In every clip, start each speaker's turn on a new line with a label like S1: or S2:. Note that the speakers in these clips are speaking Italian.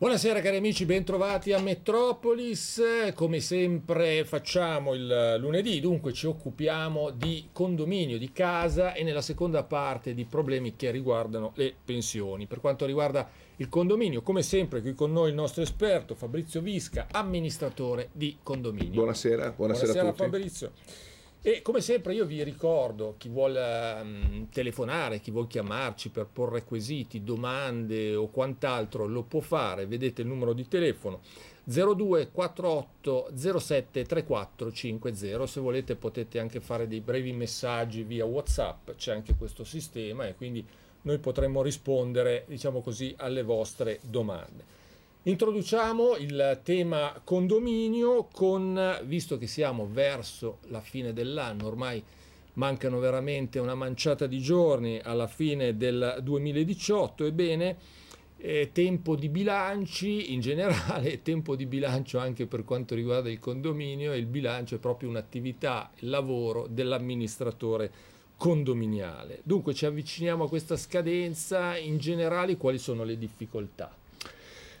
S1: Buonasera cari amici, bentrovati a Metropolis. Come sempre facciamo il lunedì, dunque ci occupiamo di condominio, di casa e nella seconda parte di problemi che riguardano le pensioni. Per quanto riguarda il condominio, come sempre qui con noi il nostro esperto Fabrizio Visca, amministratore di condominio.
S2: Buonasera, buonasera, buonasera a tutti.
S1: Fabrizio. E come sempre io vi ricordo, chi vuole um, telefonare, chi vuole chiamarci per porre quesiti, domande o quant'altro lo può fare, vedete il numero di telefono 02 48 07 34 50, se volete potete anche fare dei brevi messaggi via Whatsapp, c'è anche questo sistema e quindi noi potremmo rispondere, diciamo così, alle vostre domande. Introduciamo il tema condominio con, visto che siamo verso la fine dell'anno, ormai mancano veramente una manciata di giorni alla fine del 2018, ebbene, eh, tempo di bilanci in generale, tempo di bilancio anche per quanto riguarda il condominio e il bilancio è proprio un'attività, il lavoro dell'amministratore condominiale. Dunque ci avviciniamo a questa scadenza, in generale quali sono le difficoltà?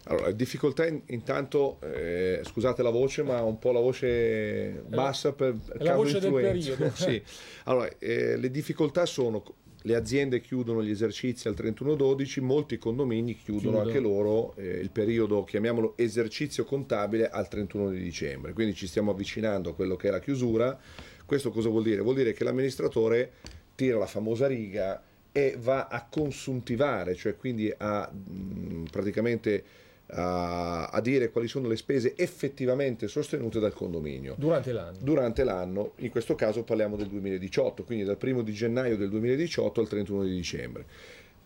S2: Allora, difficoltà in, intanto, eh, scusate la voce, ma un po' la voce bassa per è la voce influenza. del periodo. sì. Allora, eh, le difficoltà sono le aziende chiudono gli esercizi al 31-12, molti condomini chiudono Chiudo. anche loro eh, il periodo, chiamiamolo esercizio contabile, al 31 di dicembre. Quindi ci stiamo avvicinando a quello che è la chiusura. Questo cosa vuol dire? Vuol dire che l'amministratore tira la famosa riga e va a consuntivare, cioè quindi a mh, mm, praticamente a, eh, a, dire quali sono le spese effettivamente sostenute dal condominio.
S1: Durante l'anno?
S2: Durante l'anno, in questo caso parliamo del 2018, quindi dal 1 di gennaio del 2018 al 31 di dicembre.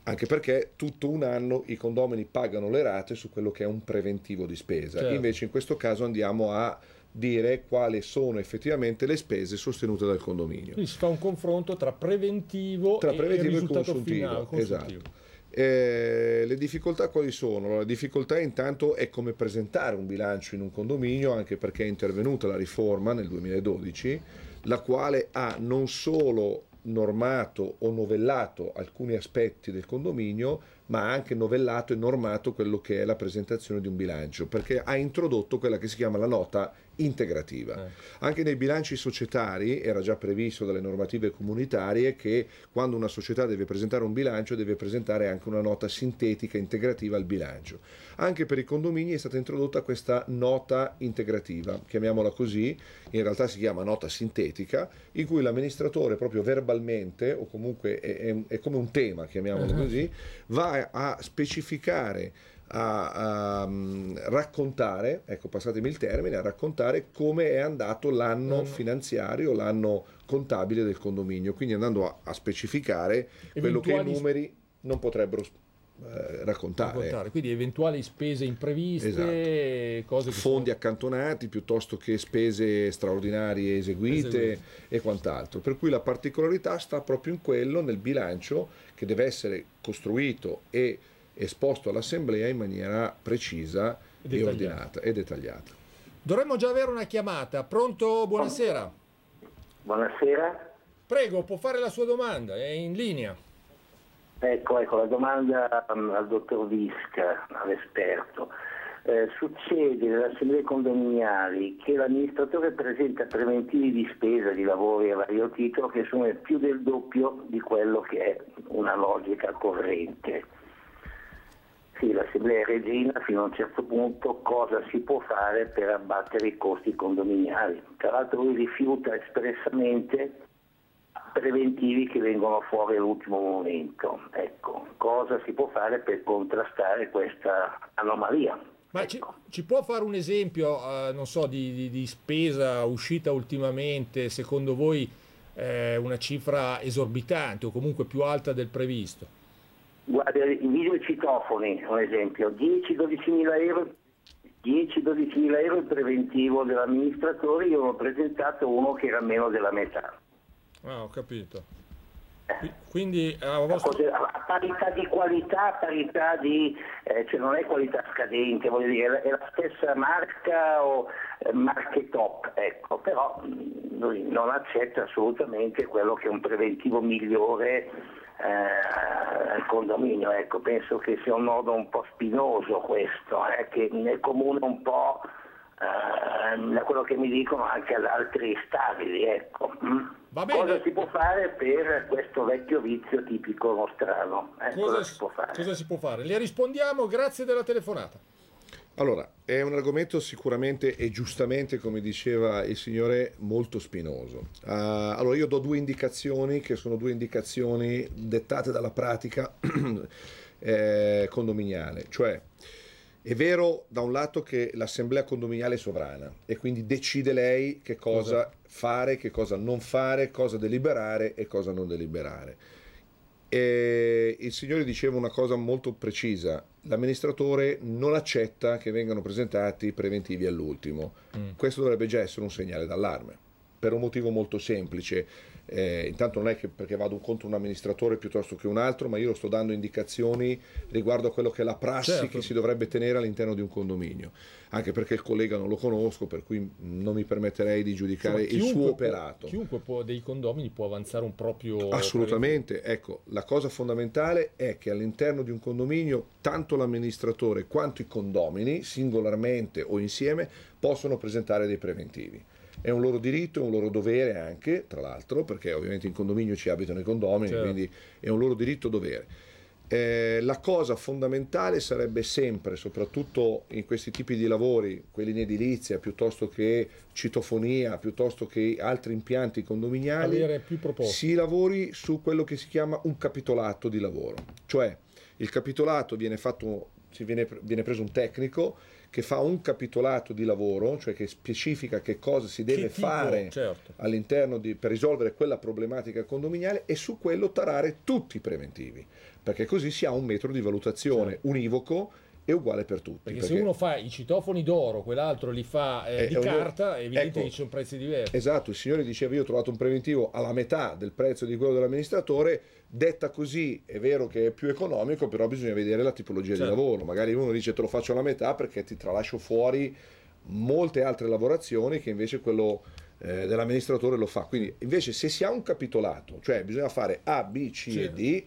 S2: Anche perché tutto un anno i condomini pagano le rate su quello che è un preventivo di spesa. Certo. Invece in questo caso andiamo a dire quali sono effettivamente le spese sostenute dal condominio.
S1: Quindi si fa un confronto tra preventivo, tra preventivo e, e, e consuntivo, finale, consuntivo.
S2: Esatto. Eh, le difficoltà quali sono? La difficoltà intanto è come presentare un bilancio in un condominio, anche perché è intervenuta la riforma nel 2012, la quale ha non solo normato o novellato alcuni aspetti del condominio, ma ha anche novellato e normato quello che è la presentazione di un bilancio, perché ha introdotto quella che si chiama la nota integrativa. Eh. Anche nei bilanci societari era già previsto dalle normative comunitarie che quando una società deve presentare un bilancio deve presentare anche una nota sintetica integrativa al bilancio. Anche per i condomini è stata introdotta questa nota integrativa, chiamiamola così, in realtà si chiama nota sintetica, in cui l'amministratore proprio verbalmente o comunque è, è, è come un tema, chiamiamolo uh-huh. così, va a specificare a, a um, raccontare, ecco passatemi il termine, a raccontare come è andato l'anno mm. finanziario, l'anno contabile del condominio, quindi andando a, a specificare eventuali quello che i numeri non potrebbero eh, raccontare. raccontare. Quindi
S1: eventuali spese impreviste,
S2: esatto. cose che fondi sono... accantonati piuttosto che spese straordinarie eseguite Eseguito. e quant'altro. Per cui la particolarità sta proprio in quello, nel bilancio che deve essere costruito e esposto all'Assemblea in maniera precisa e, e ordinata e dettagliata. Dovremmo già avere una chiamata. Pronto? Buonasera.
S3: Buonasera. Prego, può fare la sua domanda, è in linea. Ecco, ecco, la domanda mm, al dottor Visca, all'esperto eh, succede nelle assemblee condominiali che l'amministratore presenta preventivi di spesa, di lavori a vario titolo che sono più del doppio di quello che è una logica corrente. Sì, l'assemblea è regina fino a un certo punto cosa si può fare per abbattere i costi condominiali. Tra l'altro lui rifiuta espressamente preventivi che vengono fuori all'ultimo momento. Ecco, cosa si può fare per contrastare questa anomalia?
S4: Ma ecco. ci,
S1: ci, può fare un esempio, uh, non so, di, di, di, spesa uscita ultimamente, secondo voi eh, una cifra esorbitante o comunque più alta del previsto?
S3: Guarda, i videocitofoni, un esempio, 10-12 mila euro 10-12 mila euro il preventivo dell'amministratore, io ho presentato uno che era meno della metà.
S1: Ah, ho capito.
S3: Quindi eh, vostro... a, parità di qualità, a parità di, eh, cioè non è qualità scadente, voglio dire, è la stessa marca o eh, marche top, ecco, però mm, lui non accetta assolutamente quello che è un preventivo migliore eh, al condominio, ecco, penso che sia un nodo un po' spinoso questo, eh, che nel comune un po' da quello che mi dicono anche ad altri stabili, ecco. Mm. Cosa si può fare per questo vecchio vizio tipico nostrano? Eh, cosa, cosa, si, può fare?
S1: cosa si può fare? Le rispondiamo, grazie della telefonata.
S2: Allora, è un argomento sicuramente e giustamente, come diceva il signore, molto spinoso. Uh, allora, io do due indicazioni che sono due indicazioni dettate dalla pratica eh, condominiale, cioè è vero da un lato che l'assemblea condominiale è sovrana e quindi decide lei che cosa esatto. fare, che cosa non fare, cosa deliberare e cosa non deliberare. E il signore diceva una cosa molto precisa, l'amministratore non accetta che vengano presentati preventivi all'ultimo. Mm. Questo dovrebbe già essere un segnale d'allarme, per un motivo molto semplice eh, intanto non è che perché vado contro un amministratore piuttosto che un altro, ma io lo sto dando indicazioni riguardo a quello che è la prassi certo. che si dovrebbe tenere all'interno di un condominio, anche perché il collega non lo conosco, per cui non mi permetterei di giudicare Insomma, il suo operato.
S1: Può, chiunque può, dei condomini può avanzare un proprio... Assolutamente,
S2: ecco, la cosa fondamentale è che all'interno di un condominio tanto l'amministratore quanto i condomini, singolarmente o insieme, possono presentare dei preventivi. È un loro diritto, è un loro dovere anche, tra l'altro, perché ovviamente in condominio ci abitano i condomini, certo. quindi è un loro diritto-dovere. Eh, la cosa fondamentale sarebbe sempre, soprattutto in questi tipi di lavori, quelli in edilizia piuttosto che citofonia, piuttosto che altri impianti condominiali, si lavori su quello che si chiama un capitolato di lavoro. Cioè il capitolato viene, fatto, viene, viene preso un tecnico che fa un capitolato di lavoro, cioè che specifica che cosa si deve tipo, fare certo. all'interno di, per risolvere quella problematica condominiale e su quello tarare tutti i preventivi, perché così si ha un metro di valutazione certo. univoco è uguale per tutti. Perché, perché, se
S1: uno fa i citofoni d'oro, quell'altro li fa eh, eh di ogni... carta, ecco. evidentemente ecco, ci sono prezzi diversi.
S2: Esatto, il signore diceva io ho trovato un preventivo alla metà del prezzo di quello dell'amministratore, detta così è vero che è più economico, però bisogna vedere la tipologia certo. di lavoro. Magari uno dice te lo faccio alla metà perché ti tralascio fuori molte altre lavorazioni che invece quello eh, dell'amministratore lo fa. Quindi invece se si ha un capitolato, cioè bisogna fare A, B, C certo. e D,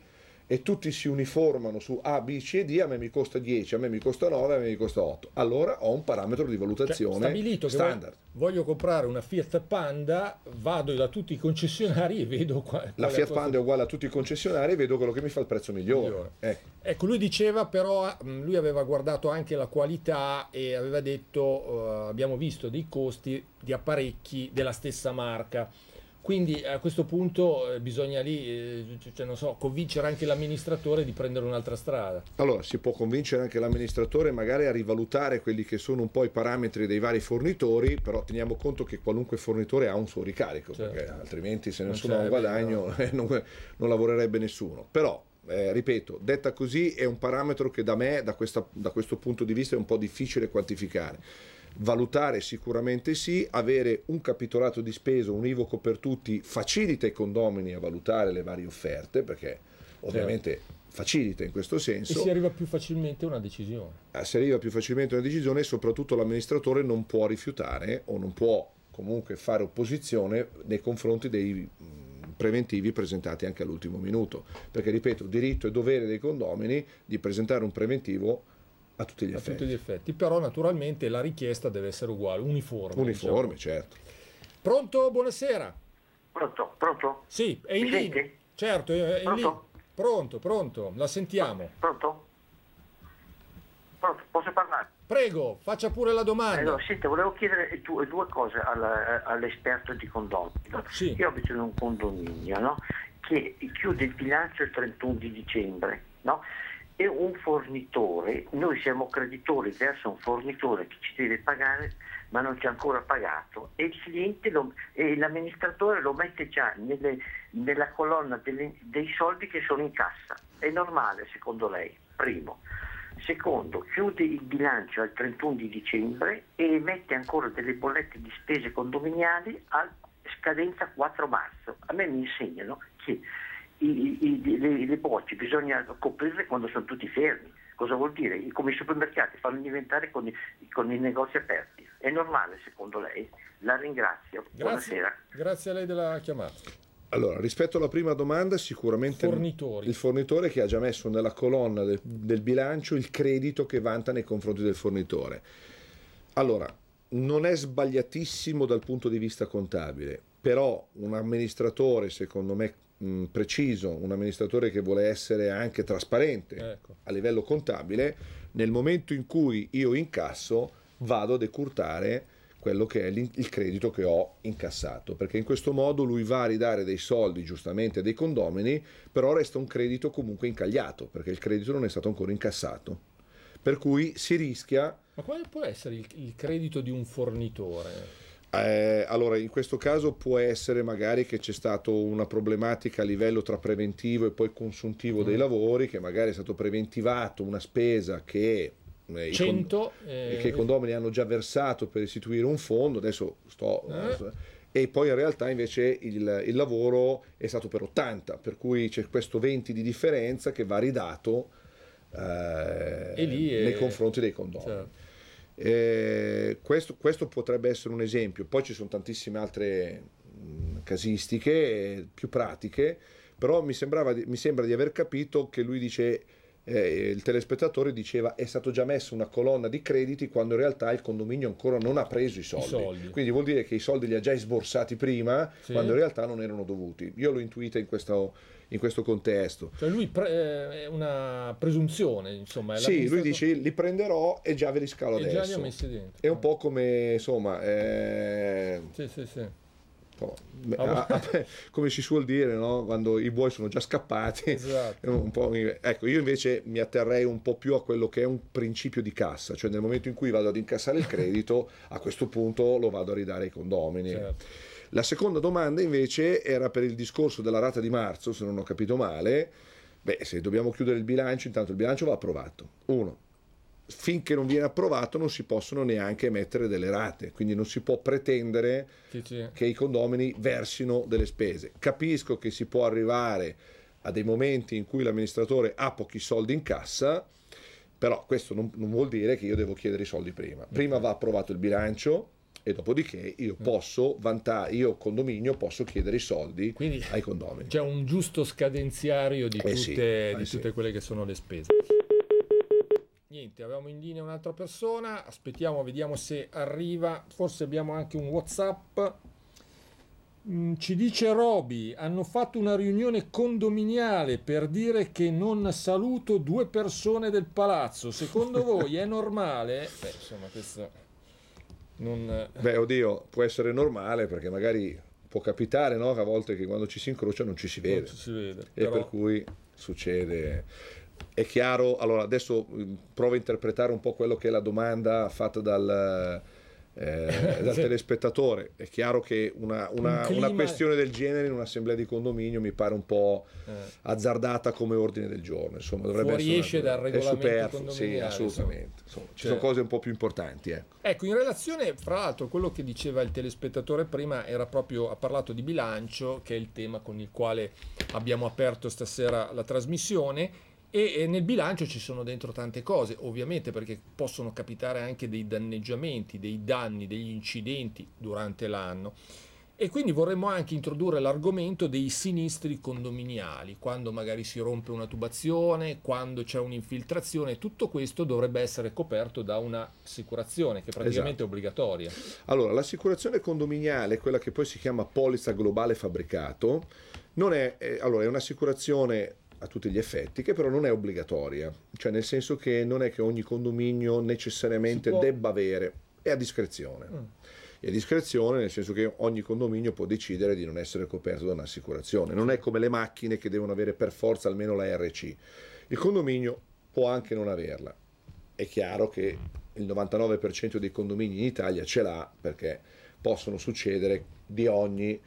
S2: e tutti si uniformano su A, B, C e D, a me mi costa 10, a me mi costa 9, a me mi costa 8. Allora ho un parametro di cioè, valutazione cioè, stabilito standard.
S1: voglio comprare una Fiat Panda, vado da tutti i concessionari e vedo qual, La Fiat Panda
S2: è uguale a tutti i concessionari e vedo quello che mi fa il prezzo migliore. migliore. Eh.
S1: Ecco, lui diceva però, mm, lui aveva guardato anche la qualità e aveva detto, eh, abbiamo visto dei costi di apparecchi della stessa marca quindi a questo punto eh, bisogna lì, eh, cioè, so, convincere anche l'amministratore di prendere un'altra strada.
S2: Allora, si può convincere anche l'amministratore magari a rivalutare quelli che sono un po' i parametri dei vari fornitori, però teniamo conto che qualunque fornitore ha un suo ricarico, certo. perché altrimenti se nessuno ha un guadagno no. Eh, non, non lavorerebbe nessuno. Però eh, ripeto, detta così è un parametro che da me, da, questa, da, questo punto di vista, è un po' difficile quantificare valutare sicuramente sì, avere un capitolato di spesa univoco per tutti facilita i condomini a valutare le varie offerte perché ovviamente certo. facilita in questo senso. E si
S1: arriva più facilmente a una decisione.
S2: Ah, si arriva più facilmente a una decisione e soprattutto l'amministratore non può rifiutare o non può comunque fare opposizione nei confronti dei mm, preventivi presentati anche all'ultimo minuto, perché ripeto, diritto e dovere dei condomini di presentare un preventivo a tutti gli, a effetti. Tutti
S1: gli effetti. Però naturalmente la richiesta deve essere uguale, uniforme. Diciamo. Uniforme, diciamo. certo. Pronto? Buonasera.
S4: Pronto, pronto? Sì, è in Mi linea. Senti?
S1: Certo, è in pronto? linea. Pronto, pronto,
S3: la sentiamo. Pronto? Pronto, posso parlare?
S1: Prego, faccia
S3: pure la domanda. Allora, senta, volevo chiedere due, due cose alla, all'esperto di condominio. Sì. Io abito in un condominio no? che chiude il bilancio il 31 di dicembre. No? e un fornitore, noi siamo creditori verso un fornitore che ci deve pagare ma non ci ha ancora pagato e, lo, e l'amministratore lo mette già nelle, nella colonna delle, dei soldi che sono in cassa. È normale secondo lei? Primo. Secondo, chiude il bilancio al 31 di dicembre e emette ancora delle bollette di spese condominiali a scadenza 4 marzo. A me mi insegnano che i, i, le, le bocce bisogna coprirle quando sono tutti fermi. Cosa vuol dire? Come i supermercati fanno diventare con i, con i negozi aperti. È normale secondo lei? La ringrazio. Grazie. Buonasera.
S1: Grazie a lei della chiamata.
S2: Allora, rispetto alla prima domanda, sicuramente il fornitore che ha già messo nella colonna del, del bilancio il credito che vanta nei confronti del fornitore. Allora, non è sbagliatissimo dal punto di vista contabile, però un amministratore, secondo me, mh, mm, preciso, un amministratore che vuole essere anche trasparente ecco. a livello contabile, nel momento in cui io incasso vado a decurtare quello che è il credito che ho incassato, perché in questo modo lui va a ridare dei soldi giustamente dei condomini, però resta un credito comunque incagliato, perché il credito non è stato ancora incassato. Per cui si rischia...
S1: Ma quale può essere il, il credito di un fornitore?
S2: Eh, allora, in questo caso può essere magari che c'è stata una problematica a livello tra preventivo e poi consuntivo mm. dei lavori, che magari è stato preventivato una spesa che 100, eh, i eh, eh, che i condomini hanno già versato per istituire un fondo, adesso sto... Eh. eh e poi in realtà invece il, il, lavoro è stato per 80, per cui c'è questo 20 di differenza che va ridato eh, nei confronti dei condomini. Certo. Eh, questo, questo, potrebbe essere un esempio, poi ci sono tantissime altre mh, casistiche più pratiche, però mi, di, mi, sembra di aver capito che lui dice, eh, il telespettatore diceva è stato già messo una colonna di crediti quando in realtà il condominio ancora non ha preso i soldi, I soldi. quindi vuol dire che i soldi li ha già sborsati prima sì. quando in realtà non erano dovuti. Io l'ho intuita in questo in questo contesto.
S1: Cioè lui pre- eh,
S2: è una presunzione, insomma. Sì, lui dice li prenderò e già ve li scalo e adesso. Già li ho messi dentro. È un po' come, insomma... Eh... Sì, sì, sì. No, a, a, come si suol dire, no? quando i buoi sono già scappati. Esatto. ecco, io invece mi atterrei un po' più a quello che è un principio di cassa, cioè nel momento in cui vado ad incassare il credito, a questo punto lo vado a ridare ai condomini. Certo. La seconda domanda invece era per il discorso della rata di marzo, se non ho capito male. Beh, se dobbiamo chiudere il bilancio, intanto il bilancio va approvato. Uno, finché non viene approvato non si possono neanche emettere delle rate, quindi non si può pretendere che i condomini versino delle spese. Capisco che si può arrivare a dei momenti in cui l'amministratore ha pochi soldi in cassa, però questo non, non vuol dire che io devo chiedere i soldi prima. Prima va approvato il bilancio, e dopodiché io mm. posso vantare, io condominio posso chiedere i soldi Quindi ai condomini.
S1: C'è un giusto scadenziario di eh tutte, sì, eh di tutte quelle che sono le spese. Niente, avevamo in linea un'altra persona, aspettiamo, vediamo se arriva, forse abbiamo anche un Whatsapp. Mm, ci dice Roby, hanno fatto una riunione condominiale per dire che non saluto
S2: due persone del palazzo.
S1: Secondo voi è normale? Beh, insomma, questo
S2: non... Eh. Beh, oddio, può essere normale perché magari può capitare no? a volte che quando ci si incrocia non ci si vede. Ci si vede e però... per cui succede. È chiaro, allora adesso provo a interpretare un po' quello che è la domanda fatta dal, eh, dal telespettatore. È chiaro che una, una, un una, questione del genere in un'assemblea di condominio mi pare un po' eh. azzardata come ordine del giorno. Insomma, dovrebbe Fuori essere una, dal regolamento. È superfluo, sì, assolutamente. Insomma, cioè. ci sono cioè- cose un po' più importanti. Ecco.
S1: ecco, in relazione, fra l'altro, quello che diceva il telespettatore prima era proprio, ha parlato di bilancio, che è il tema con il quale abbiamo aperto stasera la trasmissione e nel bilancio ci sono dentro tante cose, ovviamente perché possono capitare anche dei danneggiamenti, dei danni, degli incidenti durante l'anno. E quindi vorremmo anche introdurre l'argomento dei sinistri condominiali, quando magari si rompe una tubazione, quando c'è un'infiltrazione, tutto questo dovrebbe essere coperto da un'assicurazione
S2: che praticamente esatto.
S1: è obbligatoria.
S2: Allora, l'assicurazione condominiale, quella che poi si chiama polizza globale fabbricato, non è, è, eh, allora, è un'assicurazione a tutti gli effetti, che però non è obbligatoria, cioè nel senso che non è che ogni condominio necessariamente debba avere, è a discrezione. Mm. È a discrezione nel senso che ogni condominio può decidere di non essere coperto da un'assicurazione, non è come le macchine che devono avere per forza almeno la RC, il condominio può anche non averla. È chiaro che il 99% dei condomini in Italia ce l'ha perché possono succedere di ogni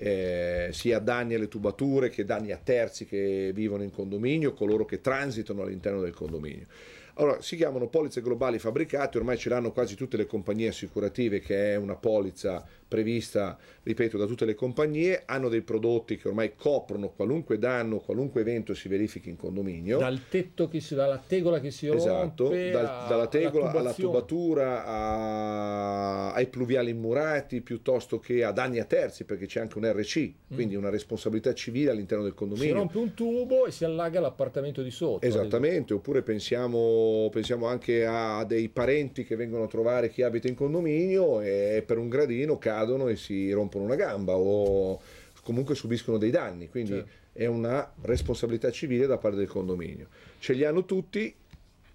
S2: eh, sia danni alle tubature che danni a terzi che vivono in condominio, coloro che transitano all'interno del condominio. Allora, si chiamano polizze globali fabbricate, ormai ce l'hanno quasi tutte le compagnie assicurative che è una polizza prevista, ripeto, da tutte le compagnie, hanno dei prodotti che ormai coprono qualunque danno, qualunque evento si verifichi in condominio. Dal
S1: tetto che si dalla tegola che si esatto, rompe, esatto, dal, a, dalla tegola alla,
S2: tubatura, a, ai pluviali immurati, piuttosto che a danni a terzi, perché c'è anche un RC, mm. quindi una responsabilità civile all'interno del condominio. Si rompe
S1: un tubo e si allaga l'appartamento di sotto.
S2: Esattamente, oppure pensiamo, pensiamo anche a dei parenti che vengono a trovare chi abita in condominio e per un gradino cade cadono e si rompono una gamba o comunque subiscono dei danni, quindi certo. è una responsabilità civile da parte del condominio. Ce li hanno tutti,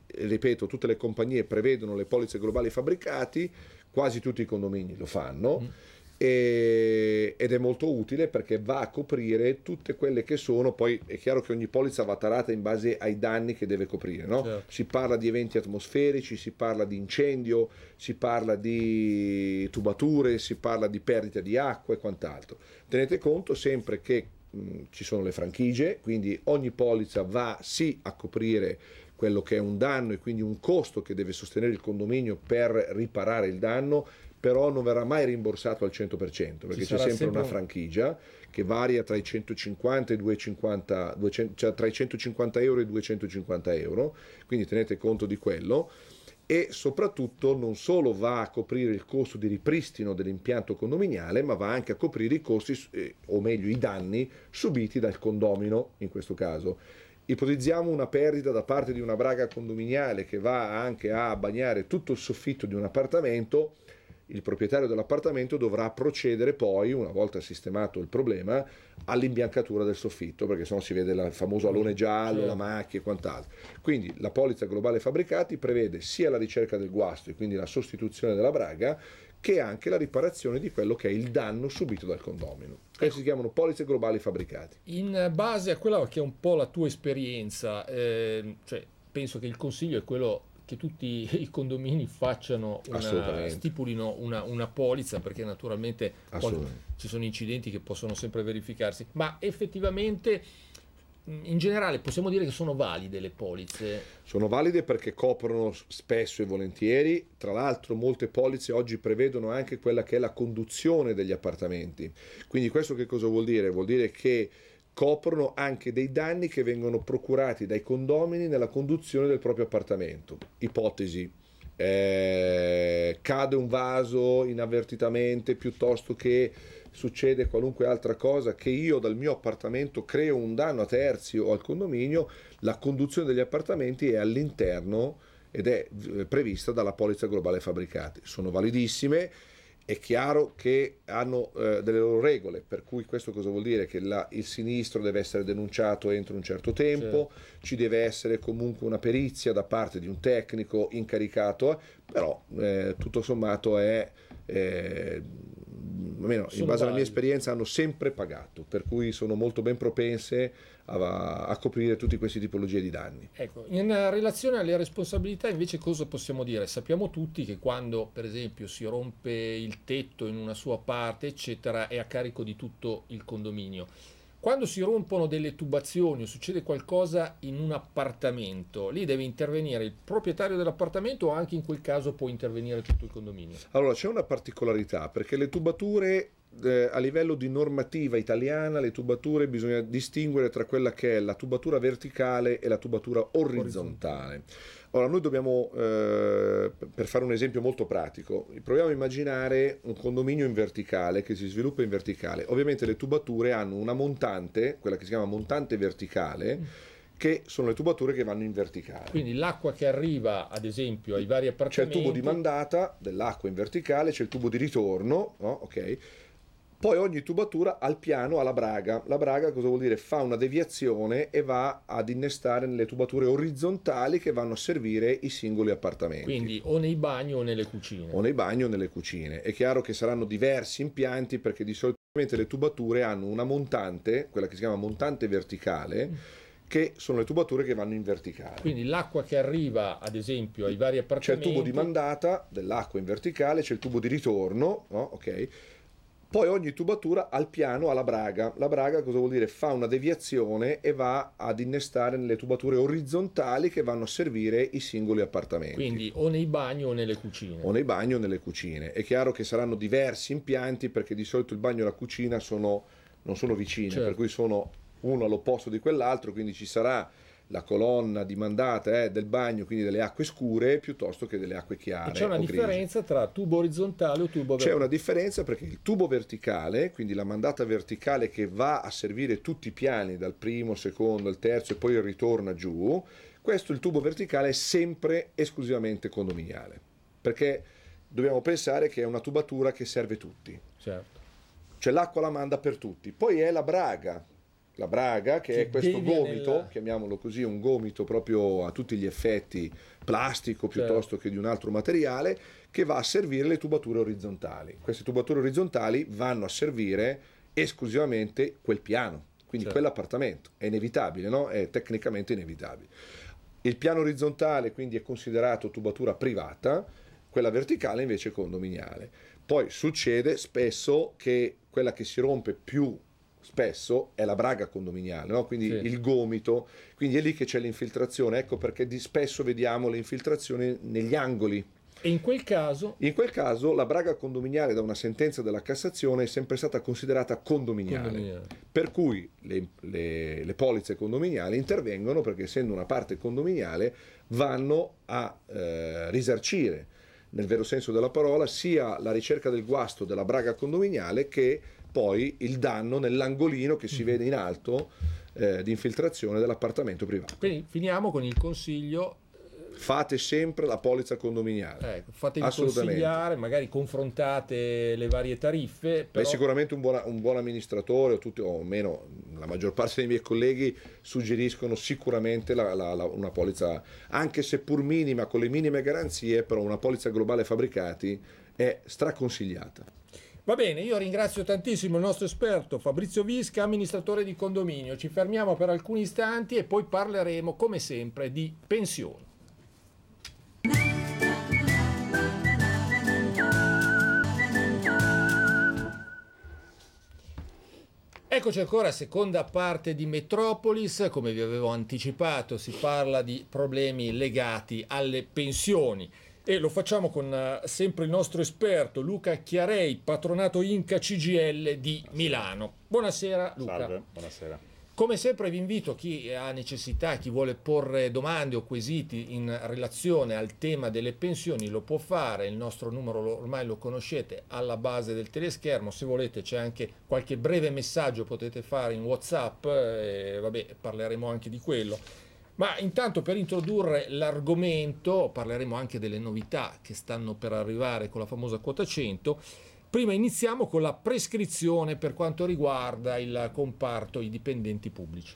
S2: ripeto, tutte le compagnie prevedono le polizze globali fabbricati, quasi tutti i condomini lo fanno. Mm e, ed è molto utile perché va a coprire tutte quelle che sono, poi è chiaro che ogni polizza va tarata in base ai danni che deve coprire, no? certo. si parla di eventi atmosferici, si parla di incendio, si parla di tubature, si parla di perdita di acqua e quant'altro. Tenete conto sempre che mh, ci sono le franchigie, quindi ogni polizza va sì a coprire quello che è un danno e quindi un costo che deve sostenere il condominio per riparare il danno, però non verrà mai rimborsato al 100% perché c'è sempre, sempre, una franchigia che varia tra i 150 e 250, 200, cioè tra i 150 euro e i 250 euro, quindi tenete conto di quello e soprattutto non solo va a coprire il costo di ripristino dell'impianto condominiale, ma va anche a coprire i costi, eh, o meglio i danni subiti dal condomino in questo caso. Ipotizziamo una perdita da parte di una braga condominiale che va anche a bagnare tutto il soffitto di un appartamento il proprietario dell'appartamento dovrà procedere poi, una volta sistemato il problema, all'imbiancatura del soffitto, perché sennò si vede il famoso alone mm, giallo, sì. la macchia e quant'altro. Quindi la polizza globale fabbricati prevede sia la ricerca del guasto e quindi la sostituzione della braga, che anche la riparazione di quello che è il danno subito dal condomino. Queste ecco. si chiamano polizze globali fabbricati.
S1: In base a quella che è un po' la tua esperienza, eh, cioè, penso che il consiglio è quello che tutti i condomini facciano una, stipulino una, una, polizza perché naturalmente ci sono incidenti che possono sempre verificarsi, ma effettivamente in generale possiamo dire che sono valide
S2: le polizze? Sono valide perché coprono spesso e volentieri, tra l'altro molte polizze oggi prevedono anche quella che è la conduzione degli appartamenti, quindi questo che cosa vuol dire? Vuol dire che coprono anche dei danni che vengono procurati dai condomini nella conduzione del proprio appartamento. Ipotesi, eh, cade un vaso inavvertitamente piuttosto che succede qualunque altra cosa che io dal mio appartamento creo un danno a terzi o al condominio, la conduzione degli appartamenti è all'interno ed è eh, prevista dalla polizza globale fabbricati. Sono validissime è chiaro che hanno eh, delle loro regole, per cui questo cosa vuol dire? Che la, il sinistro deve essere denunciato entro un certo tempo, sì. Certo. ci deve essere comunque una perizia da parte di un tecnico incaricato, eh, però eh, tutto sommato è... Eh, almeno in base alla mia esperienza, hanno sempre pagato, per cui sono molto ben propense a, a coprire tutte queste tipologie di danni.
S1: Ecco, in relazione alle responsabilità invece cosa possiamo dire? Sappiamo tutti che quando per esempio si rompe il tetto in una sua parte, eccetera, è a carico di tutto il condominio quando si rompono delle tubazioni o succede qualcosa in un appartamento, lì deve intervenire il proprietario dell'appartamento o anche in quel caso può intervenire tutto il
S2: condominio? Allora c'è una particolarità perché le tubature eh, a livello di normativa italiana le tubature bisogna distinguere tra quella che è la tubatura verticale e la tubatura orizzontale. Ora noi dobbiamo, eh, per fare un esempio molto pratico, proviamo a immaginare un condominio in verticale che si sviluppa in verticale. Ovviamente le tubature hanno una montante, quella che si chiama montante verticale, mm. che sono le tubature che vanno in verticale.
S1: Quindi l'acqua che arriva, ad esempio, ai vari appartamenti. C'è il tubo di
S2: mandata dell'acqua in verticale, c'è il tubo di ritorno, no? ok? Poi ogni tubatura al piano ha la braga. La braga cosa vuol dire? Fa una deviazione e va ad innestare nelle tubature orizzontali che vanno a servire i singoli appartamenti. Quindi o nei bagni o nelle cucine. O nei bagni o nelle cucine. È chiaro che saranno diversi impianti perché di solito le tubature hanno una montante, quella che si chiama montante verticale. Mm. che sono le tubature che vanno in verticale.
S1: Quindi l'acqua che arriva, ad esempio, ai vari appartamenti. C'è il tubo di
S2: mandata dell'acqua in verticale, c'è il tubo di ritorno, no? ok? Poi ogni tubatura al piano ha la braga. La braga cosa vuol dire? Fa una deviazione e va ad innestare nelle tubature orizzontali che vanno a servire i singoli appartamenti. Quindi o nei bagni o nelle cucine. O nei bagni o nelle cucine. È chiaro che saranno diversi impianti perché di solito il bagno e la cucina sono, non sono vicine, certo. per cui sono uno all'opposto di quell'altro, quindi ci sarà la colonna di mandata è eh, del bagno, quindi delle acque scure, piuttosto che delle acque chiare. E c'è una differenza
S4: grigi.
S1: tra
S2: tubo orizzontale o tubo verticale? C'è una differenza perché il tubo verticale, quindi la mandata verticale che va a servire tutti i piani, dal primo, secondo, il terzo e poi ritorna giù, questo il tubo verticale è sempre esclusivamente condominiale, perché dobbiamo pensare che è una tubatura che serve tutti. Certo. Cioè l'acqua la manda per tutti. Poi è la braga, la braga, che Ti è questo gomito, nella... chiamiamolo così, un gomito proprio a tutti gli effetti plastico certo. piuttosto certo. che di un altro materiale, che va a servire le tubature orizzontali. Queste tubature orizzontali vanno a servire esclusivamente quel piano, quindi certo. quell'appartamento. È inevitabile, no? È tecnicamente inevitabile. Il piano orizzontale quindi è considerato tubatura privata, quella verticale invece condominiale. Poi succede spesso che quella che si rompe più spesso è la braga condominiale, no? quindi sì. il gomito, quindi è lì che c'è l'infiltrazione, ecco perché di spesso vediamo le infiltrazioni negli angoli.
S1: E in quel caso?
S2: In quel caso la braga condominiale da una sentenza della Cassazione è sempre stata considerata condominiale, condominiale. per cui le, le, le, polizze condominiali intervengono perché essendo una parte condominiale vanno a eh, risarcire nel vero senso della parola sia la ricerca del guasto della braga condominiale che poi il danno nell'angolino che si mm-hmm. vede in alto eh, di infiltrazione dell'appartamento privato.
S1: Quindi finiamo
S2: con il consiglio eh, fate sempre la polizza condominiale.
S1: Ecco, fatevi consigliare, magari confrontate le varie tariffe. Però... Beh,
S2: sicuramente un, buona, un, buon amministratore, o, tutti, o almeno la maggior parte dei miei colleghi suggeriscono sicuramente la, la, la, una polizza, anche se pur minima, con le minime garanzie, però una polizza globale fabbricati è straconsigliata.
S1: Va bene, io ringrazio tantissimo il nostro esperto Fabrizio Visca, amministratore di condominio. Ci fermiamo per alcuni istanti e poi parleremo, come sempre, di pensioni. Eccoci ancora, seconda parte di Metropolis, come vi avevo anticipato si parla di problemi legati alle pensioni e lo facciamo con eh, sempre il nostro esperto Luca Chiarei, patronato Inca CGL di Milano. Buonasera
S5: Luca. Salve, buonasera.
S1: Come sempre vi invito chi ha necessità, chi vuole porre domande o quesiti in relazione al tema delle pensioni lo può fare, il nostro numero ormai lo conoscete alla base del teleschermo, se volete c'è anche qualche breve messaggio potete fare in Whatsapp, e eh, vabbè parleremo anche di quello. Ma intanto per introdurre l'argomento parleremo anche delle novità che stanno per arrivare con la famosa quota 100. Prima iniziamo con la prescrizione per quanto riguarda il comparto i dipendenti pubblici.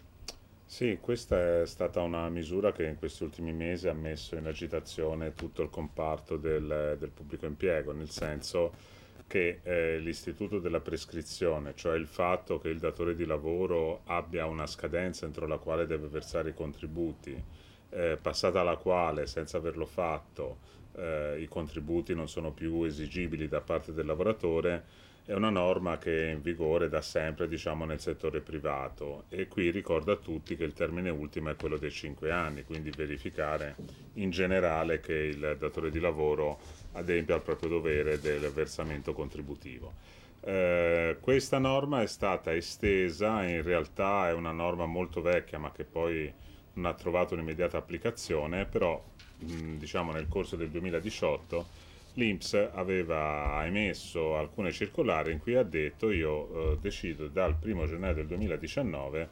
S5: Sì, questa è stata una misura che in questi ultimi mesi ha messo in agitazione tutto il comparto del, del pubblico impiego, nel senso che eh, l'istituto della prescrizione, cioè il fatto che il datore di lavoro abbia una scadenza entro la quale deve versare i contributi, eh, passata la quale, senza averlo fatto, eh, i contributi non sono più esigibili da parte del lavoratore, è una norma che è in vigore da sempre diciamo, nel settore privato e qui ricorda a tutti che il termine ultimo è quello dei 5 anni, quindi verificare in generale che il datore di lavoro adempia al proprio dovere del versamento contributivo. Eh, questa norma è stata estesa, in realtà è una norma molto vecchia ma che poi non ha trovato un'immediata applicazione, però mh, diciamo nel corso del 2018 l'Inps aveva emesso alcune circolari in cui ha detto io eh, decido dal 1 gennaio del 2019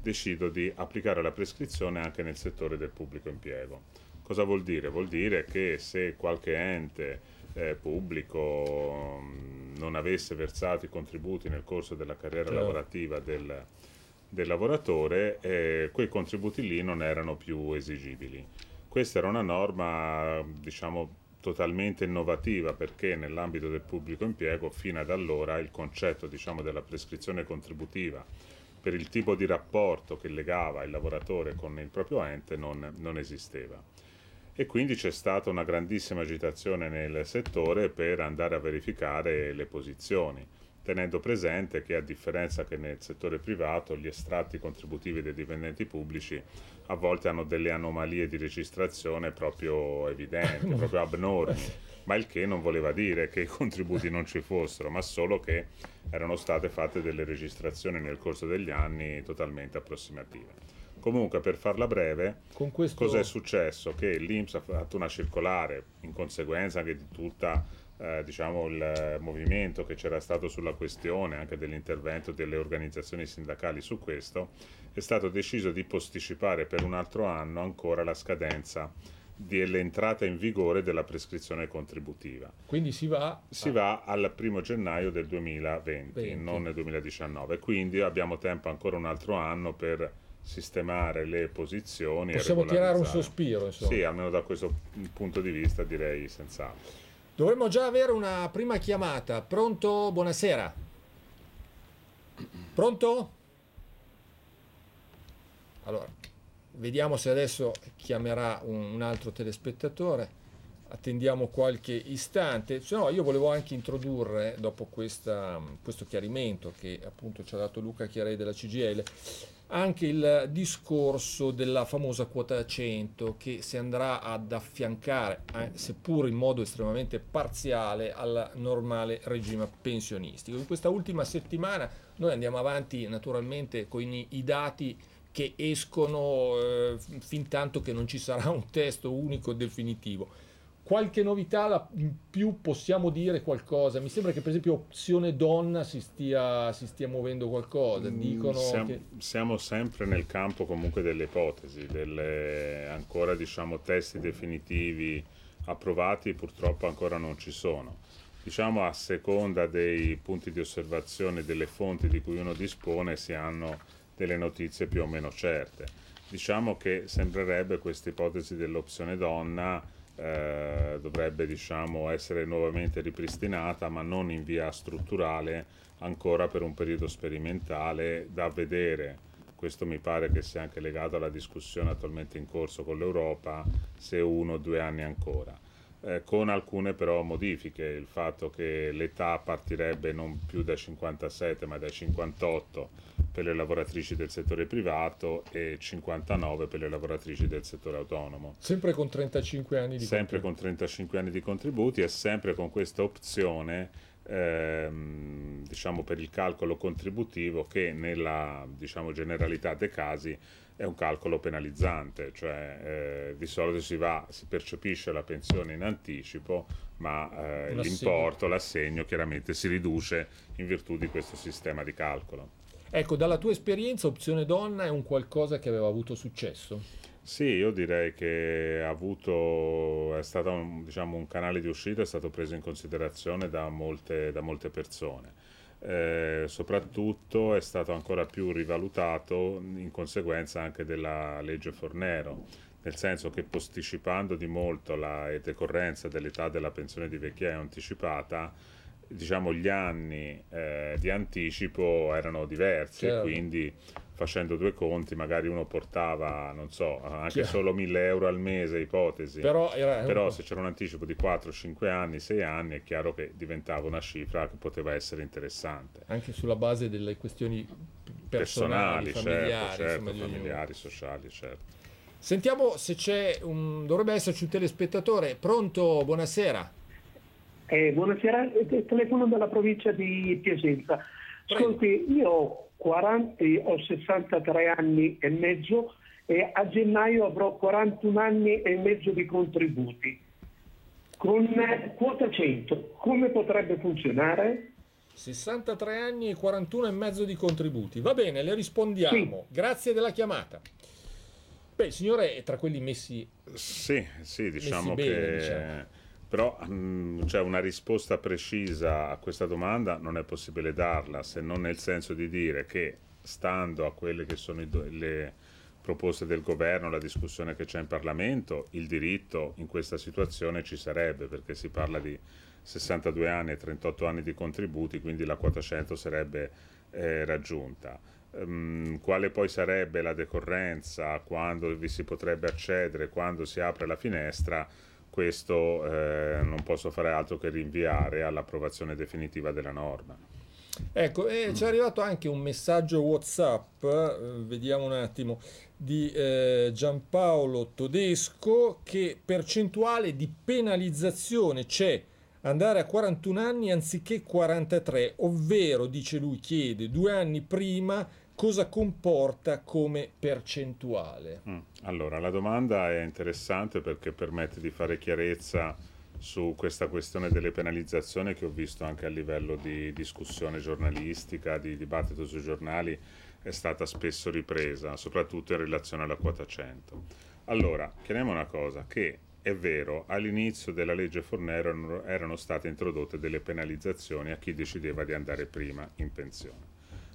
S5: decido di applicare la prescrizione anche nel settore del pubblico impiego. Cosa vuol dire? Vuol dire che se qualche ente eh, pubblico mh, mm, non avesse versato i contributi nel corso della carriera certo. lavorativa del, del lavoratore, eh, quei contributi lì non erano più esigibili. Questa era una norma, diciamo, totalmente innovativa perché nell'ambito del pubblico impiego fino ad allora il concetto diciamo, della prescrizione contributiva per il tipo di rapporto che legava il lavoratore con il proprio ente non, non esisteva e quindi c'è stata una grandissima agitazione nel settore per andare a verificare le posizioni, tenendo presente che a differenza che nel settore privato gli estratti contributivi dei dipendenti pubblici a volte hanno delle anomalie di registrazione proprio evidenti, proprio abnormi, ma il che non voleva dire che i contributi non ci fossero, ma solo che erano state fatte delle registrazioni nel corso degli anni totalmente approssimative. Comunque, per farla breve, questo... cos'è successo? Che l'Inps ha fatto una circolare in conseguenza anche di tutta eh, diciamo, il movimento che c'era stato sulla questione, anche dell'intervento delle organizzazioni sindacali su questo, è stato deciso di posticipare per un altro anno ancora la scadenza dell'entrata in vigore della prescrizione contributiva.
S1: Quindi si va,
S5: si a... va al primo gennaio del 2020, 20. non nel 2019, quindi abbiamo tempo ancora un altro anno per sistemare le posizioni. Possiamo tirare un sospiro, insomma. Sì, almeno da questo punto di vista direi senz'altro. Dovremmo già
S1: avere una prima chiamata. Pronto? Buonasera. Pronto? Allora, vediamo se adesso chiamerà un, un altro telespettatore. Attendiamo qualche istante, se no io volevo anche introdurre, dopo questa, questo chiarimento che appunto ci ha dato Luca Chiarei della CGL, anche il discorso della famosa quota 100 che si andrà ad affiancare, eh, seppur in modo estremamente parziale, al normale regime pensionistico. In questa ultima settimana noi andiamo avanti naturalmente con i, i dati che escono eh, fin tanto che non ci sarà un testo unico definitivo qualche novità in più possiamo dire qualcosa? Mi sembra che per esempio opzione donna si stia, si stia muovendo qualcosa. Mm, Dicono siamo, che...
S5: siamo, sempre nel campo comunque delle ipotesi, delle ancora diciamo testi definitivi approvati purtroppo ancora non ci sono. Diciamo a seconda dei punti di osservazione, delle fonti di cui uno dispone, si hanno delle notizie più o meno certe. Diciamo che sembrerebbe questa ipotesi dell'opzione donna eh, dovrebbe diciamo, essere nuovamente ripristinata, ma non in via strutturale, ancora per un periodo sperimentale da vedere. Questo mi pare che sia anche legato alla discussione attualmente in corso con l'Europa, se uno o due anni ancora. Eh, con alcune però modifiche, il fatto che l'età partirebbe non più da 57 ma da 58 per le lavoratrici del settore privato e 59 per le lavoratrici del settore autonomo.
S1: Sempre con 35 anni
S5: di sempre contributi. Sempre con 35 anni di contributi e sempre con questa opzione ehm, diciamo per il calcolo contributivo che nella diciamo, generalità dei casi è un calcolo penalizzante, cioè eh, di solito si va, si percepisce la pensione in anticipo, ma eh, l'importo, l'assegno chiaramente si riduce in virtù di questo sistema di calcolo.
S1: Ecco, dalla tua esperienza Opzione Donna è un qualcosa che aveva avuto successo?
S5: Sì, io direi che avuto, è stato un, diciamo, un, canale di uscita, è stato preso in considerazione da molte, da molte persone eh, soprattutto è stato ancora più rivalutato in conseguenza anche della legge Fornero, nel senso che posticipando di molto la decorrenza dell'età della pensione di vecchiaia anticipata, diciamo gli anni eh, di anticipo erano diversi certo. e quindi facendo due conti, magari uno portava, non so, anche Chiaro. solo 1000 euro al mese, ipotesi. Però, era... Però, se c'era un anticipo di 4, 5 anni, 6 anni, è chiaro che diventava una cifra che poteva essere interessante.
S1: Anche sulla base delle questioni
S5: personali, personali certo, familiari, certo, certo, familiari sociali, certo.
S1: Sentiamo se c'è un... dovrebbe esserci un telespettatore. Pronto? Buonasera. Eh,
S4: buonasera, eh, telefono dalla provincia di Piacenza. Ascolti, io ho 40 ho 63 anni e mezzo e a gennaio avrò 41 anni e mezzo di contributi. Con quota 100, come potrebbe funzionare?
S1: 63 anni e 41 e mezzo di contributi. Va bene, le rispondiamo. Sì. Grazie della chiamata. Beh, il signore è tra quelli
S5: messi Sì, sì, diciamo messi bene, che diciamo. Però mm, cioè una risposta precisa a questa domanda non è possibile darla, se non nel senso di dire che stando a quelle che sono le proposte del governo, la discussione che c'è in Parlamento, il diritto in questa situazione ci sarebbe, perché si parla di 62 anni e 38 anni di contributi, quindi la quota 100 sarebbe eh, raggiunta. Mm, quale poi sarebbe la decorrenza, quando vi si potrebbe accedere, quando si apre la finestra, questo eh, non posso fare altro che rinviare all'approvazione definitiva della norma.
S1: Ecco, e ci è mm. arrivato anche un messaggio WhatsApp, eh, vediamo un attimo, di eh, Giampaolo Todesco che percentuale di penalizzazione c'è andare a 41 anni anziché 43, ovvero, dice lui, chiede due anni prima cosa comporta come percentuale?
S5: Mm, allora, la domanda è interessante perché permette di fare chiarezza su questa questione delle penalizzazioni che ho visto anche a livello di discussione giornalistica, di dibattito sui giornali, è stata spesso ripresa, soprattutto in relazione alla quota 100. Allora, chiariamo una cosa, che è vero, all'inizio della legge Fornero erano, erano state introdotte delle penalizzazioni a chi decideva di andare prima in pensione.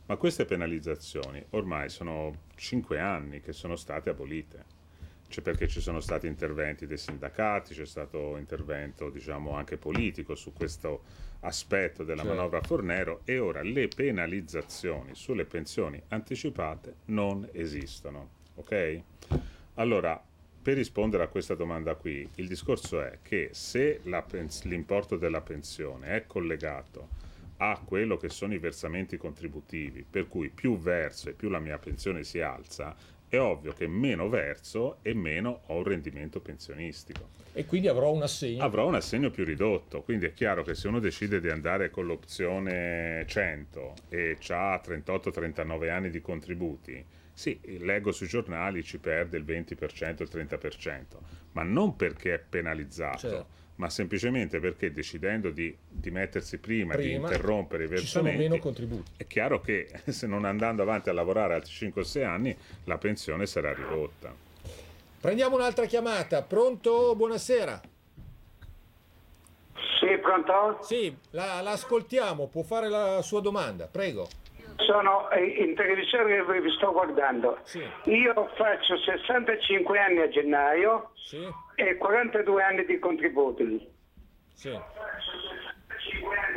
S5: Ma queste penalizzazioni ormai sono cinque anni che sono state abolite. Cioè perché ci sono stati interventi dei sindacati, c'è stato intervento diciamo, anche politico su questo aspetto della certo. manovra Fornero e ora le penalizzazioni sulle pensioni anticipate non esistono. Ok? Allora, per rispondere a questa domanda qui, il discorso è che se pens- l'importo della pensione è collegato a quello che sono i versamenti contributivi, per cui più verso e più la mia pensione si alza, è ovvio che meno verso e meno ho un rendimento pensionistico. E quindi avrò un assegno? Avrò un assegno più ridotto, quindi è chiaro che se uno decide di andare con l'opzione 100 e ha 38-39 anni di contributi, sì, leggo sui giornali ci perde il 20%, il 30%, ma non perché è penalizzato. Certo ma semplicemente perché decidendo di, di mettersi prima, prima, di interrompere i versamenti, è chiaro che se non andando avanti a lavorare altri 5-6 anni la pensione sarà ridotta. Prendiamo un'altra chiamata, pronto? Buonasera. Sì, pronto?
S1: Sì, la, la ascoltiamo, può fare la sua domanda, prego
S3: sono eh, in televisione e vi sto guardando. Sì. Io faccio 65 anni a gennaio sì. e 42 anni di contributi.
S5: Sì. anni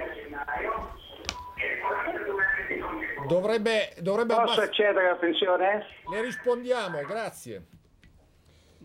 S5: a gennaio
S3: e 42 anni di contributi. Dovrebbe, dovrebbe
S1: Posso abbast- accedere alla pensione? Le rispondiamo, grazie.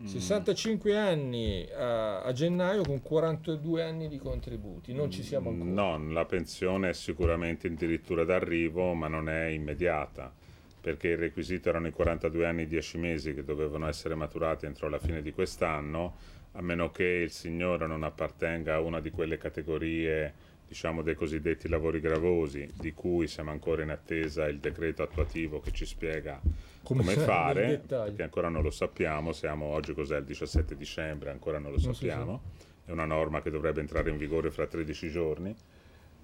S1: 65 mm. anni a, a, gennaio con 42 anni di contributi,
S5: non ci siamo mm, ancora. No, la pensione è sicuramente addirittura d'arrivo, ma non è immediata, perché il requisito erano i 42 anni e 10 mesi che dovevano essere maturati entro la fine di quest'anno, a meno che il signore non appartenga a una di quelle categorie diciamo dei cosiddetti lavori gravosi, di cui siamo ancora in attesa il decreto attuativo che ci spiega come, come fare, perché ancora non lo sappiamo, siamo oggi cos'è il 17 dicembre, ancora non lo sappiamo, è una norma che dovrebbe entrare in vigore fra 13 giorni,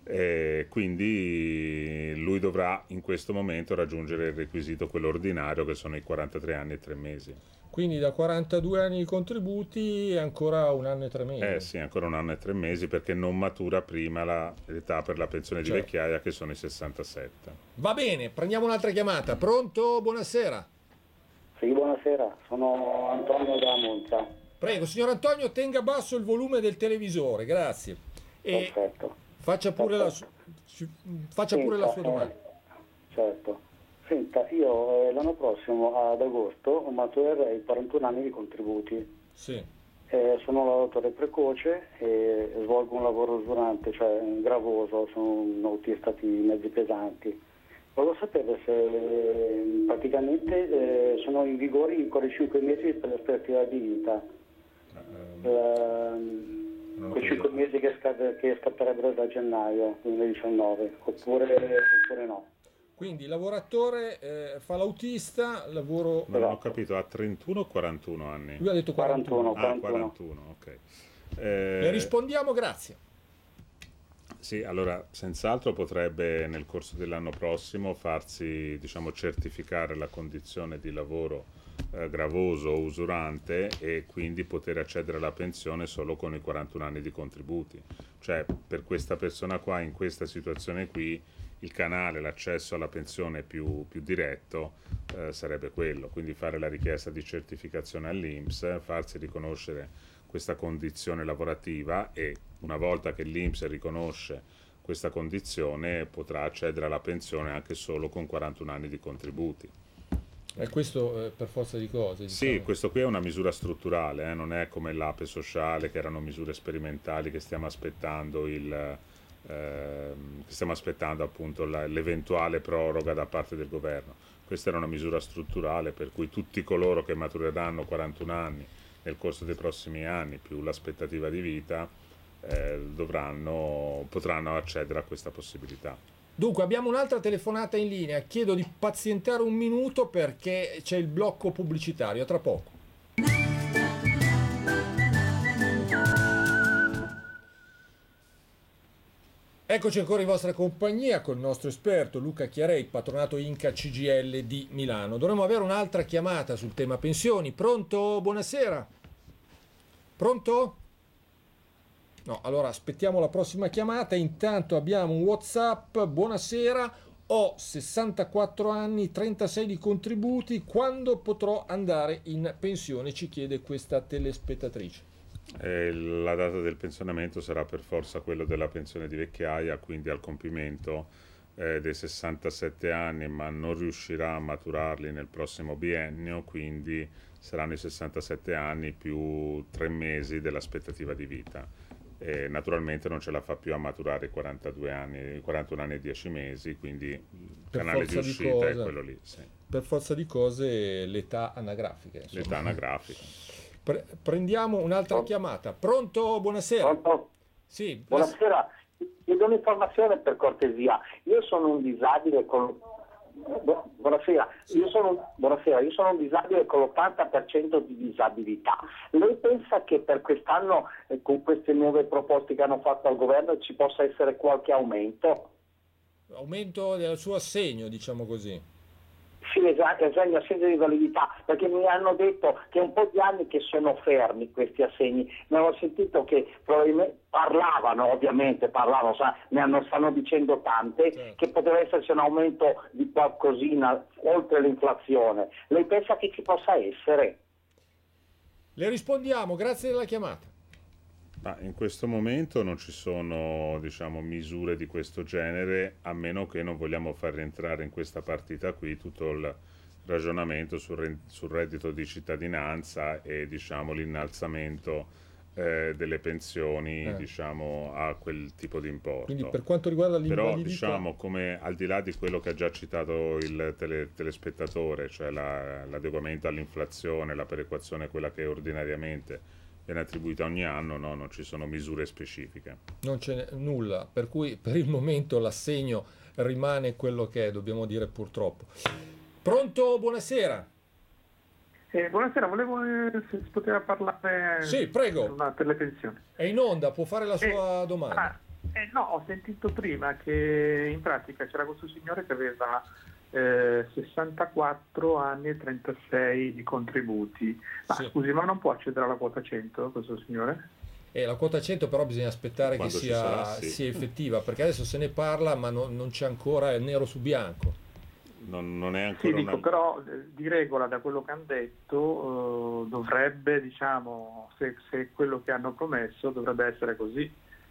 S5: e quindi lui dovrà in questo momento raggiungere il requisito, quello ordinario, che sono i 43 anni e 3 mesi.
S1: Quindi da 42 anni di contributi ancora un anno e tre mesi. Eh
S5: sì, ancora un anno e tre mesi perché non matura prima la, l'età per la pensione certo. di vecchiaia che sono i 67.
S1: Va bene, prendiamo un'altra chiamata. Pronto? Buonasera.
S3: Sì, buonasera, sono Antonio da Monza.
S1: Prego, signor Antonio, tenga basso il volume del televisore, grazie. E Perfetto.
S3: Faccia pure Perfetto. la, faccia sì, pure la sua domanda. Certo. Senta, io eh, l'anno prossimo ad agosto maturerei 41 anni di contributi. Sì. Eh, sono un lavoratore precoce e svolgo un lavoro usurante, cioè gravoso, sono un autista di mezzi pesanti. Volevo sapere se eh, praticamente eh, sono in vigore ancora i 5 mesi per l'aspettativa di vita. Um, quei 5 mesi che, scat- che scatterebbero da gennaio 2019, oppure, oppure no.
S1: Quindi lavoratore eh, fa l'autista, lavoro...
S5: Ma non ho capito, ha 31 o 41 anni? Lui ha detto 41. 41, 41. Ah, 41 ok. Eh... Le
S1: rispondiamo, grazie.
S5: Sì, allora senz'altro potrebbe nel corso dell'anno prossimo farsi diciamo, certificare la condizione di lavoro eh, gravoso o usurante e quindi poter accedere alla pensione solo con i 41 anni di contributi. Cioè per questa persona qua in questa situazione qui il canale, l'accesso alla pensione più, più diretto eh, sarebbe quello, quindi fare la richiesta di certificazione all'INPS, farsi riconoscere questa condizione lavorativa e una volta che l'INPS riconosce questa condizione potrà accedere alla pensione anche solo con 41 anni di contributi.
S1: E eh, questo eh, per forza di cose? Diciamo.
S5: Sì, questo qui è una misura strutturale, eh, non è come l'APE sociale che erano misure sperimentali che stiamo aspettando il eh, stiamo aspettando appunto la, l'eventuale proroga da parte del governo. Questa era una misura strutturale per cui tutti coloro che matureranno 41 anni nel corso dei prossimi anni, più l'aspettativa di vita, eh, dovranno, potranno accedere a questa possibilità.
S1: Dunque abbiamo un'altra telefonata in linea, chiedo di pazientare un minuto perché c'è il blocco pubblicitario, tra poco. Eccoci ancora in vostra compagnia con il nostro esperto Luca Chiarei, patronato Inca CGL di Milano. Dovremmo avere un'altra chiamata sul tema pensioni. Pronto? Buonasera. Pronto? No, allora aspettiamo la prossima chiamata. Intanto abbiamo un WhatsApp. Buonasera, ho 64 anni, 36 di contributi. Quando potrò andare in pensione? Ci chiede questa
S5: telespettatrice eh, la data del pensionamento sarà per forza quella della pensione di vecchiaia, quindi al compimento eh, dei 67 anni, ma non riuscirà a maturarli nel prossimo biennio, quindi saranno i 67 anni più tre mesi dell'aspettativa di vita. Eh, naturalmente non ce la fa più a maturare 42 anni, 41 anni e 10 mesi, quindi il canale di uscita di cose, è quello lì. Sì.
S1: Per forza di cose l'età anagrafica. Insomma. L'età anagrafica. Pre-
S3: prendiamo un'altra Pronto? chiamata. Pronto? Buonasera. Pronto? Sì, buonasera. Chiedo un'informazione per cortesia. Io sono un disabile con... buonasera. Io un... buonasera, io sono un disabile con l'80% di disabilità. Lei pensa che per quest'anno, eh, con queste nuove proposte che hanno fatto al governo, ci possa essere qualche aumento?
S1: Aumento del suo assegno, diciamo così
S3: si esegna senza di validità, perché mi hanno detto che è un po' di anni che sono fermi questi assegni, mi hanno sentito che parlavano, ovviamente parlavano, sa, ne hanno, stanno dicendo tante, certo. che poteva esserci un aumento di qualcosina oltre l'inflazione. Lei pensa che ci possa essere?
S5: Le
S1: rispondiamo, grazie della chiamata.
S5: Ah, in questo momento non ci sono diciamo, misure di questo genere, a meno che non vogliamo far rientrare in questa partita qui tutto il ragionamento sul, re- sul reddito di cittadinanza e diciamo, l'innalzamento eh, delle pensioni eh. diciamo, a quel tipo di importo. Quindi per quanto
S1: riguarda l'invalidità... Però diciamo
S5: come al di là di quello che ha già citato il tele- telespettatore, cioè la, l'adeguamento all'inflazione, la perequazione quella che ordinariamente viene attribuita ogni anno, no? non ci sono misure specifiche.
S1: Non c'è nulla, per cui per il momento l'assegno rimane quello che è, dobbiamo dire purtroppo. Pronto, buonasera. Eh, buonasera, volevo eh, se si poteva
S4: parlare sì, prego. Per, le pensioni.
S1: È in onda, può fare la eh, sua ah, domanda.
S4: Ah, no, ho sentito prima che in pratica c'era questo signore che aveva 64 eh, anni e 36 di contributi. Ma sì. scusi, ma non può accedere alla
S5: quota 100 questo
S4: signore?
S1: Eh, la quota 100 però bisogna aspettare Quando che sia, sarà, sì. sia, effettiva, perché adesso se ne parla ma no, non c'è ancora il nero su bianco. Non, non, è ancora... Sì, dico, una...
S4: però eh, di regola da quello che hanno detto eh, dovrebbe, diciamo, se, se, quello che hanno promesso dovrebbe essere così,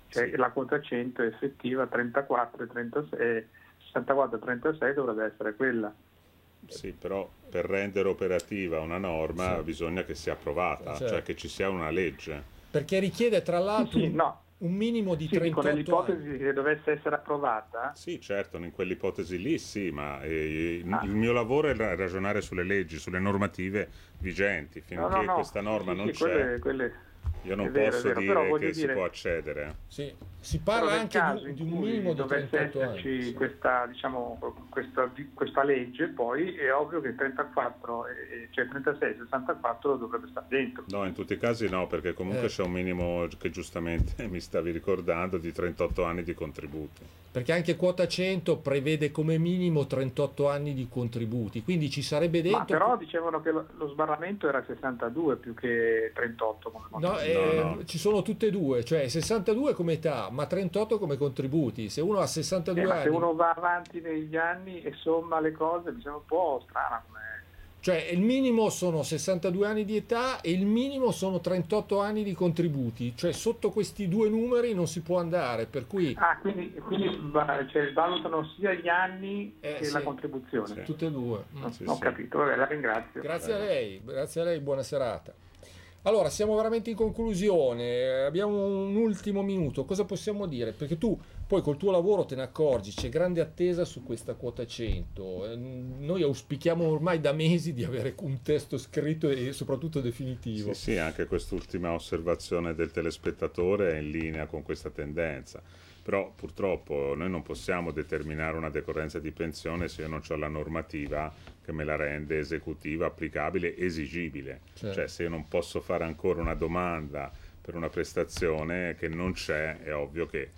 S4: cioè sì. la quota 100 è effettiva 34 e 36 64-36 dovrebbe essere quella.
S5: Sì, però per rendere operativa una norma sì. bisogna che sia approvata, certo. cioè che ci sia una legge.
S1: Perché richiede tra l'altro sì, no. un minimo di sì, 38 anni. nell'ipotesi
S5: che dovesse essere approvata? Sì, certo, in quell'ipotesi lì sì, ma eh, ah. il mio lavoro è ragionare sulle leggi, sulle normative vigenti, finché no, no, questa norma non c'è. Quelle, quelle io non vero, posso vero, dire che dire... si può accedere.
S4: Sì. Si parla anche di, di, un minimo di 38 anni. Questa, diciamo, questa, questa, legge poi è ovvio che 34, eh, eh, cioè 36 e 64 dovrebbe stare dentro.
S5: No, in tutti i casi no, perché comunque eh. c'è un minimo che giustamente mi stavi ricordando di 38 anni di contributi.
S1: Perché anche quota 100 prevede come minimo 38 anni di contributi, quindi ci sarebbe dentro... Ma però
S4: dicevano che lo, lo sbarramento era 62 più che 38. Come no, è, Ehm,
S1: ci sono tutte e due, cioè 62 come età, ma 38 come contributi. Se uno ha 62 eh, anni... Se uno
S4: va avanti negli anni e somma le cose, mi diciamo, sembra un po' strana come...
S1: Cioè il minimo sono 62 anni di età e il minimo sono 38 anni di contributi, cioè sotto questi due numeri non si può andare, per cui... Ah,
S4: quindi, quindi cioè, valutano sia gli anni eh, che sì. la contribuzione. Sì. Tutte e due. Mm. Sì, ho capito, vabbè, la ringrazio. Grazie eh. a lei,
S1: grazie a lei, buona serata. Allora, siamo veramente in conclusione, abbiamo un ultimo minuto, cosa possiamo dire? Perché tu poi col tuo lavoro te ne accorgi, c'è grande attesa su questa quota 100. Ehm, noi auspichiamo ormai da mesi di avere un testo scritto e soprattutto definitivo. Sì,
S5: sì anche quest'ultima osservazione del telespettatore è in linea con questa tendenza. Però purtroppo noi non possiamo determinare una decorrenza di pensione se io non ho la normativa che me la rende esecutiva, applicabile, esigibile. Certo. Cioè se io non posso fare ancora una domanda per una prestazione che non c'è, è ovvio che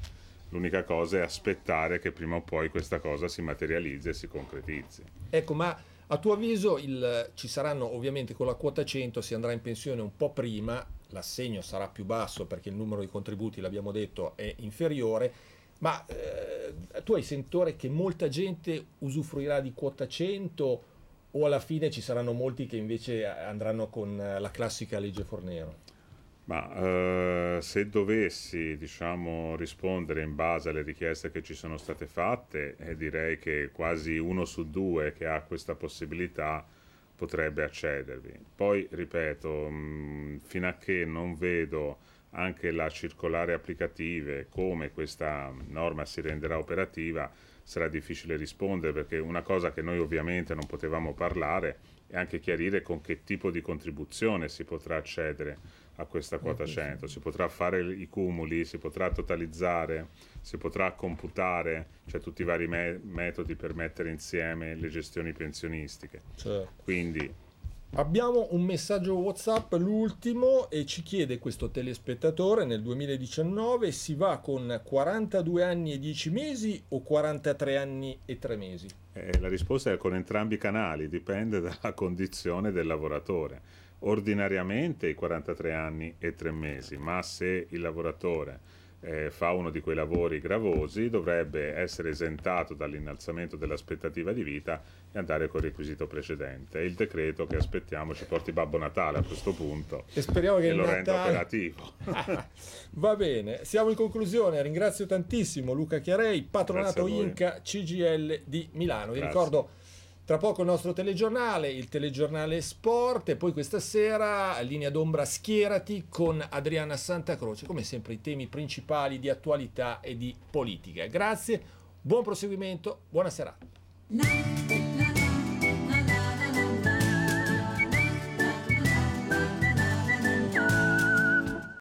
S5: l'unica cosa è aspettare che prima o poi questa cosa si materializzi e si concretizzi.
S1: Ecco, ma a tuo avviso il, ci saranno ovviamente con la quota 100 si andrà in pensione un po' prima, l'assegno sarà più basso perché il numero di contributi, l'abbiamo detto, è inferiore, ma eh, tu hai sentore che molta gente usufruirà di quota 100 o alla fine ci saranno molti che invece andranno con eh, la classica legge Fornero?
S5: Ma eh, se dovessi diciamo, rispondere in base alle richieste che ci sono state fatte, eh, direi che quasi uno su due che ha questa possibilità potrebbe accedervi. Poi, ripeto, mh, mm, fino a che non vedo anche la circolare applicative, come questa norma si renderà operativa, sarà difficile rispondere perché una cosa che noi ovviamente non potevamo parlare è anche chiarire con che tipo di contribuzione si potrà accedere a questa eh, quota 100, si potrà fare i cumuli, si potrà totalizzare, si potrà computare, cioè tutti i vari me- metodi per mettere insieme le gestioni pensionistiche. Certo. Quindi
S1: Abbiamo un messaggio WhatsApp, l'ultimo, e ci chiede questo telespettatore, nel 2019 si va con 42 anni e 10 mesi o 43 anni e 3 mesi?
S5: Eh, la risposta è con entrambi i canali, dipende dalla condizione del lavoratore. Ordinariamente i 43 anni e 3 mesi, ma se il lavoratore eh, fa uno di quei lavori gravosi dovrebbe essere esentato dall'innalzamento dell'aspettativa di vita e andare col requisito precedente. Il decreto che aspettiamo ci porti Babbo Natale a questo punto e, speriamo che e lo Natale... renda operativo.
S1: Va bene, siamo in conclusione. Ringrazio tantissimo Luca Chiarei, patronato Inca CGL di Milano. Vi Grazie. ricordo tra poco il nostro telegiornale, il telegiornale sport e poi questa sera linea d'ombra schierati con Adriana Santacroce, come sempre i temi principali di attualità e di politica. Grazie, buon proseguimento, buona serata.